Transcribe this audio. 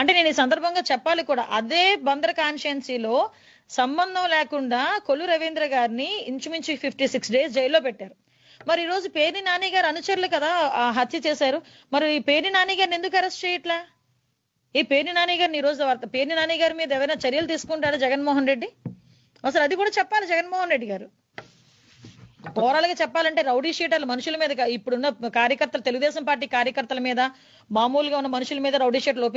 అంటే నేను ఈ సందర్భంగా చెప్పాలి కూడా అదే బందర్ కాన్షియన్సీలో సంబంధం లేకుండా కొల్లు రవీంద్ర గారిని ఇంచుమించు ఫిఫ్టీ సిక్స్ డేస్ జైల్లో పెట్టారు మరి ఈ రోజు పేర్ని నాని గారు అనుచరులు కదా హత్య చేశారు మరి ఈ పేరి నాని గారిని ఎందుకు అరెస్ట్ చేయట్లా ఈ పేరి నాని గారిని ఈ రోజు పేరి నాని గారి మీద ఏమైనా చర్యలు తీసుకుంటారా జగన్మోహన్ రెడ్డి అసలు అది కూడా చెప్పాలి జగన్మోహన్ రెడ్డి గారు ఓవరాల్ గా చెప్పాలంటే రౌడీ షీటర్లు మనుషుల మీద ఇప్పుడున్న కార్యకర్తలు తెలుగుదేశం పార్టీ కార్యకర్తల మీద మామూలుగా ఉన్న మనుషుల మీద రౌడీ షీట్లు